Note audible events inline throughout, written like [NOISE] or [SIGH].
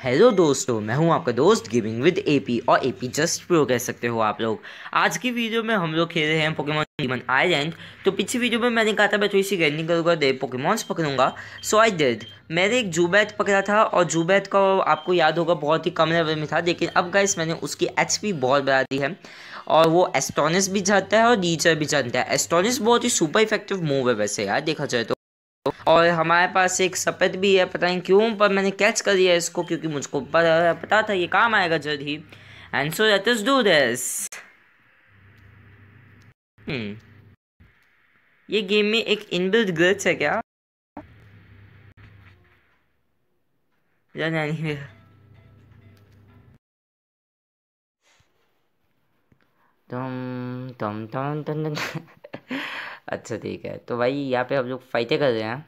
Hello दोस्तों मैं हूं आपका दोस्त गेमिंग विद एपी और एपी जस्ट प्रो कह सकते हो आप लोग आज की वीडियो में हम लोग खेल रहे हैं पोकेमॉन डीमन आइलैंड तो पिछली वीडियो में मैंने कहा था मैं थोड़ी सी रैंडिंग करूँगा दे पोकेमॉन्स पकड़ूंगा सो आई डेड मैंने एक जूबैत पकड़ा था और जूबैत का आपको याद होगा बहुत ही कम लेवल में था लेकिन अब गाइस मैंने उसकी एच बहुत बढ़ा दी है और वो एस्टोनिस भी जानता है और डीचर भी जानता है एस्टोनिस बहुत ही सुपर इफेक्टिव मूव है वैसे यार देखा जाए तो और हमारे पास एक सफ़ेद भी है पता नहीं क्यों पर मैंने कैच कर लिया इसको क्योंकि मुझको पता था ये काम आएगा जल्द ही and so let do this ये गेम में एक इनबिल्ड ग्लिच है क्या नहीं तुम तुम तुम तुम अच्छा ठीक है तो भाई यहाँ पे हम लोग फाइटें कर रहे हैं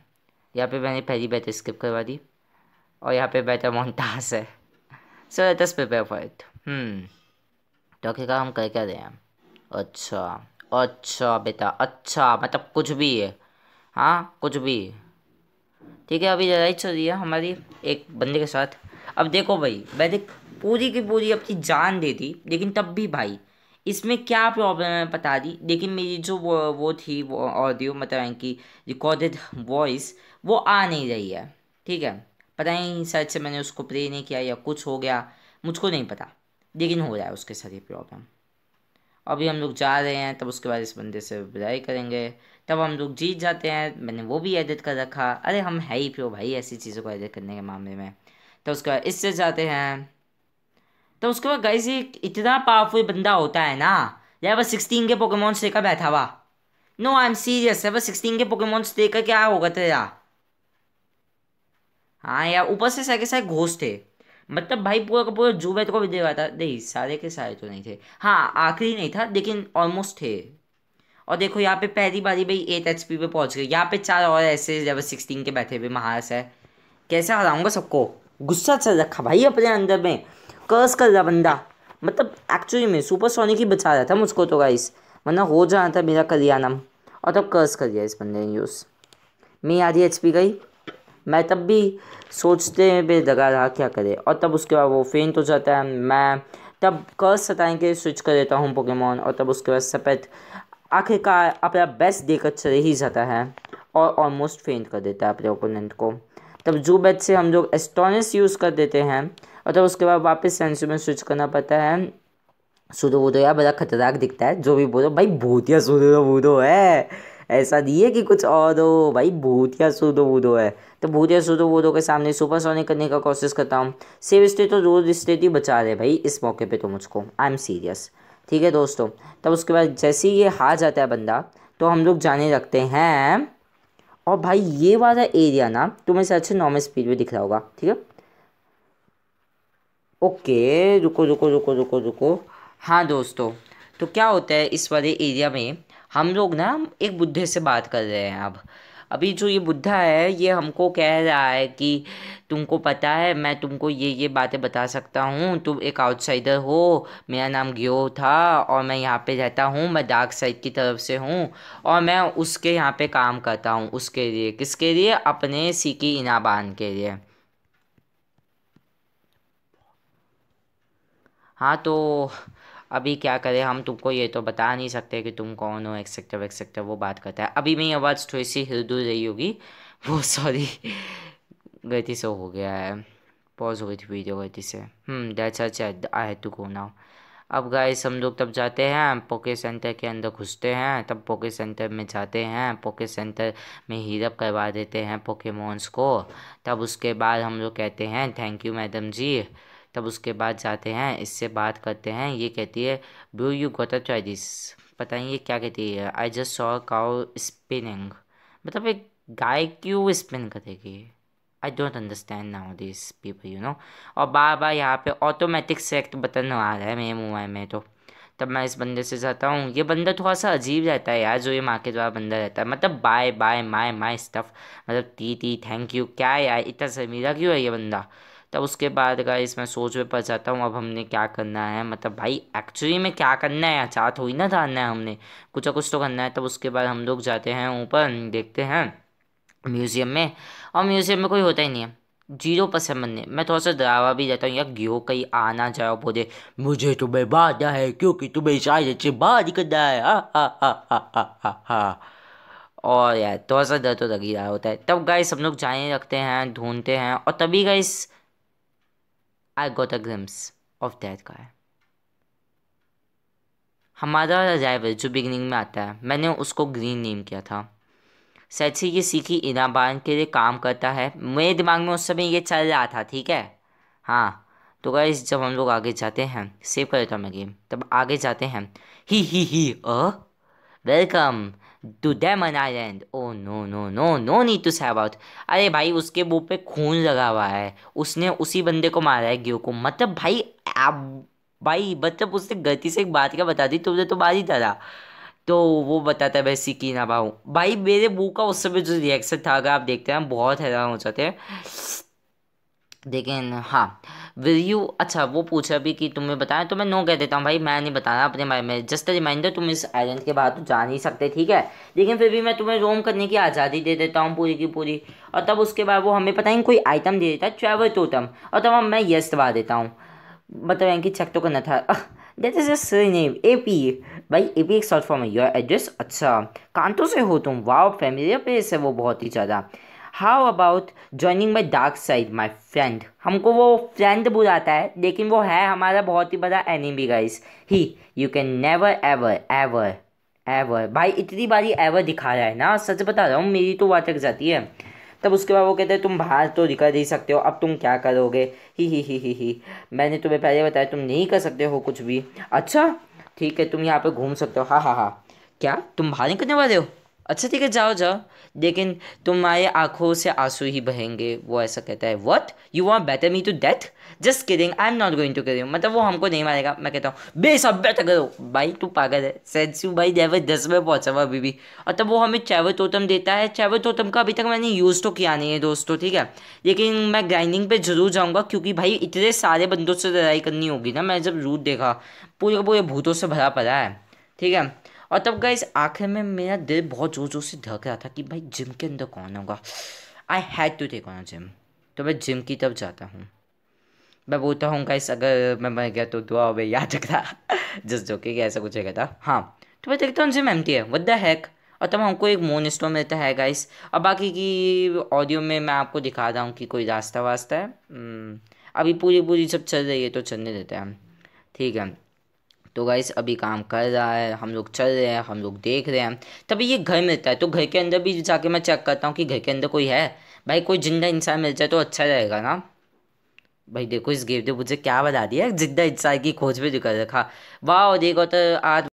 यहाँ पे मैंने पहली बैटर स्किप करवा दी और यहाँ पे बैटर मोन्टास है सो दस पे पे फाइट इट तो आखिरकार हम कर क्या रहे हैं अच्छा अच्छा बेटा अच्छा मतलब कुछ भी है हाँ कुछ भी ठीक है अभी लड़ाई चल रही है हमारी एक बंदे के साथ अब देखो भाई मैंने पूरी की पूरी अपनी जान दे दी लेकिन तब भी भाई इसमें क्या प्रॉब्लम है बता दी लेकिन मेरी जो वो वो थी वो ऑडियो मतलब कि रिकॉर्डेड वॉइस वो आ नहीं रही है ठीक है पता नहीं शायद से मैंने उसको प्रे नहीं किया या कुछ हो गया मुझको नहीं पता लेकिन हो रहा है उसके साथ ये प्रॉब्लम अभी हम लोग जा रहे हैं तब उसके बाद इस बंदे से बुराई करेंगे तब हम लोग जीत जाते हैं मैंने वो भी एडिट कर रखा अरे हम है ही प्यो भाई ऐसी चीज़ों को एडिट करने के मामले में तो उसके बाद इससे जाते हैं तो उसके बाद गाइस ये इतना पावरफुल बंदा होता है ना लेवल सिक्सटीन के पोकेमोन्स लेकर बैठा हुआ no I am serious level sixteen के पोकेमोन्स लेकर क्या होगा तेरा हाँ यार ऊपर से सारे के सारे घोष थे मतलब भाई पूरा का पूरा जूबे बैट को भी देगा था नहीं सारे के सारे तो नहीं थे हाँ आखिरी नहीं था लेकिन ऑलमोस्ट थे और देखो यहाँ पे पहली बारी भाई एट एच पी पे पहुँच गए यहाँ पे चार और ऐसे लेवल सिक्सटीन के बैठे हुए महाराज है कैसे हराऊंगा सबको गुस्सा चल रखा भाई अपने अंदर में कर्स कर रहा बंदा मतलब एक्चुअली में सुपर सोनिक ही बचा रहा था मुझको तो गाइस वरना हो जाना था मेरा करिया और तब कर्स कर दिया इस बंदे ने यूज़ मैं आधी एच पी गई मैं तब भी सोचते पे लगा रहा क्या करे और तब उसके बाद वो फेंट हो जाता है मैं तब कर्स हटाने के स्विच कर देता हूँ पोकेमोन और तब उसके बाद सपेट आखिरकार अपना बेस्ट देकर चले ही जाता है और ऑलमोस्ट फेंट कर देता है अपने ओपोनेंट को तब जू बेट से हम लोग एस्टोनिस यूज़ कर देते हैं और उसके बाद वापस सेंसू में स्विच करना पड़ता है सूदो वूदो यार बड़ा खतरनाक दिखता है जो भी बोलो भाई भूतिया सूदो वूदो है ऐसा नहीं है कि कुछ और हो भाई भूतिया सूदो वूदो है तो भूतिया सूदो वूदो के सामने सुपर सोनिक करने का कोशिश करता हूँ सेव स्टेट तो रोज स्टेट ही बचा रहे भाई इस मौके पर तो मुझको आई एम सीरियस ठीक है दोस्तों तब उसके बाद जैसे ही ये हार जाता है बंदा तो हम लोग जाने लगते हैं और भाई ये वाला एरिया ना तुम्हें से अच्छे नॉर्मल स्पीड में दिख रहा होगा ठीक है ओके रुको रुको रुको रुको रुको हाँ दोस्तों तो क्या होता है इस वाले एरिया में हम लोग ना एक बुद्धे से बात कर रहे हैं अब अभी जो ये बुद्धा है ये हमको कह रहा है कि तुमको पता है मैं तुमको ये ये बातें बता सकता हूँ तुम एक आउटसाइडर हो मेरा नाम ग्यो था और मैं यहाँ पे रहता हूँ मैं डार्क साइड की तरफ से हूँ और मैं उसके यहाँ पे काम करता हूँ उसके लिए किसके लिए अपने सीकी इनाबान के लिए हाँ तो अभी क्या करें हम तुमको ये तो बता नहीं सकते कि तुम कौन हो एक्सेक्टर वैक्सेक्टर वो बात करता है अभी मेरी आवाज़ थोड़ी सी हिरदुल रही होगी [LAUGHS] वो सॉरी गलती से हो गया है पॉज हो गई थी वीडियो गलती से डेट्स अच्छा I have to go now अब गाइस हम लोग तब जाते हैं पोके सेंटर के अंदर घुसते हैं तब पोके सेंटर में जाते हैं पोके सेंटर में हीरअप करवा देते हैं मोन्स को तब उसके बाद हम लोग कहते हैं थैंक यू मैडम जी तब उसके बाद जाते हैं इससे बात करते हैं ये कहती है do you got a try this पता नहीं ये क्या कहती है I just saw cow spinning मतलब एक गाय क्यों स्पिन करेगी I don't understand now this people you know और बार बार यहाँ पे ऑटोमेटिक सेक्ट बटन आ रहा है मेरे मोबाइल में तो तब मैं इस बंदे से जाता हूँ ये बंदा थोड़ा सा अजीब रहता है यार जो ये माँ के द्वारा बंदा रहता है मतलब bye bye my my stuff मतलब टी टी थैंक यू क्या यार इतना जमीरा क्यों है ये बंदा तब उसके बाद गाइस मैं सोच में पड़ जाता हूँ अब हमने क्या करना है मतलब भाई एक्चुअली में क्या करना है अच्छा थोड़ी ना जानना है हमने कुछ कुछ तो करना है तब उसके बाद हम लोग जाते हैं ऊपर देखते हैं म्यूज़ियम में और म्यूज़ियम में कोई होता ही नहीं है जीरो परसेंट बनने मैं थोड़ा सा दावा भी रहता हूँ यार गियो कहीं आना जाओ बोले मुझे तुम्हें बाधा है क्योंकि तुम्हें शायद से बाहर करना है और यार थोड़ा सा डर तो लग ही रहा होता है तब गाइस हम लोग जाने रखते हैं ढूंढते हैं और तभी guys I got a glimpse of that guy. हमारा ड्राइवर जो बिगनिंग में आता है मैंने उसको ग्रीन नेम किया था सच से ये सीखी इनाबान के लिए काम करता है मेरे दिमाग में उस समय ये चल रहा था ठीक है हाँ तो क्या जब हम लोग आगे जाते हैं सेव कर देता मैं गेम तब आगे जाते हैं ही ही ही a welcome to them an island oh no no no no need to say out अरे भाई उसके मुँह पे खून लगा हुआ है उसने उसी बंदे को मारा है गियो को मतलब भाई आप भाई मतलब उसने गलती से एक बात क्या बता दी तुमने तो मार ही डाला तो वो बताता है भाई सीकी ना भाऊ भाई मेरे मुँह का उस समय जो रिएक्शन था अगर आप देखते हैं बहुत हैरान हो जाते हैं लेकिन हाँ विल यू अच्छा वो पूछा भी कि तुम्हें बताया तो मैं नो कह देता हूँ भाई मैं नहीं बताना अपने बारे में जस्ट रिमाइंडर तुम इस आइलैंड के बाहर तो जा नहीं सकते ठीक है लेकिन फिर भी मैं तुम्हें रोम करने की आज़ादी दे देता हूँ पूरी की पूरी और तब उसके बाद वो हमें पता नहीं कोई आइटम दे देता है ट्रेवल टोटम और तब मैं यस दबा देता हूँ मतलब यहाँ की चेक तो करना था that is a name A P भाई ए पी एक शॉर्ट फॉर्म है योर एड्रेस अच्छा कांतों से हो तुम वाओ फैमिली पे से वो बहुत ही ज़्यादा how about joining my dark side my friend हमको वो फ्रेंड बुलाता है लेकिन वो है हमारा बहुत ही बड़ा एनिमी गाइस ही you can never ever ever ever भाई इतनी बारी एवर दिखा रहा है ना सच बता रहा हूँ मेरी तो बात लग जाती है तब उसके बाद वो कहते हैं तुम बाहर तो निकल नहीं सकते हो अब तुम क्या करोगे ही ही ही ही ही मैंने तुम्हें पहले बताया तुम नहीं कर सकते हो कुछ भी अच्छा ठीक है तुम यहाँ पर घूम सकते हो हाँ हाँ हाँ क्या तुम बाहर निकलने वाले हो अच्छा ठीक है जाओ जाओ लेकिन तुम्हारे आंखों से आंसू ही बहेंगे वो ऐसा कहता है what you want better me to death just kidding I am not going to kill मतलब वो हमको नहीं मारेगा मैं कहता हूँ बे सब बेटर करो भाई तू पागल है सेंसू भाई लेवल दस में पहुँचा हुआ अभी भी और तब वो हमें चैवर तोतम देता है चैवर तोतम का अभी तक मैंने यूज़ तो किया नहीं है दोस्तों ठीक है लेकिन मैं ग्राइंडिंग पर जरूर जाऊँगा क्योंकि भाई इतने सारे बंदों से लड़ाई करनी होगी ना मैं जब रूट देखा पूरे पूरे भूतों से भरा पड़ा है ठीक है और तब गई आखिर में मेरा दिल बहुत ज़ोर ज़ोर से धक रहा था कि भाई जिम के अंदर कौन होगा I had to take on gym तो मैं जिम की तरफ जाता हूँ मैं बोलता हूँ गाइस अगर मैं मर गया तो दुआ में याद रखता जिस जो कि ऐसा कुछ है था हाँ तो मैं देखता हूँ जिम एम टी है वद द हैक और तब हमको एक मोन स्टोर मिलता है गाइस और बाकी की ऑडियो में मैं आपको दिखा रहा हूँ कि कोई रास्ता वास्ता है hmm. अभी पूरी पूरी सब चल रही है तो चलने देते हैं ठीक है तो गाइस अभी काम कर रहा है हम लोग चल रहे हैं हम लोग देख रहे हैं तभी ये घर मिलता है तो घर के अंदर भी जाके मैं चेक करता हूँ कि घर के अंदर कोई है भाई कोई जिंदा इंसान मिल जाए तो अच्छा रहेगा ना भाई देखो इस गेम ने मुझे क्या बता दिया जिंदा इंसान की खोज में निकल रखा वाह देखो तो आज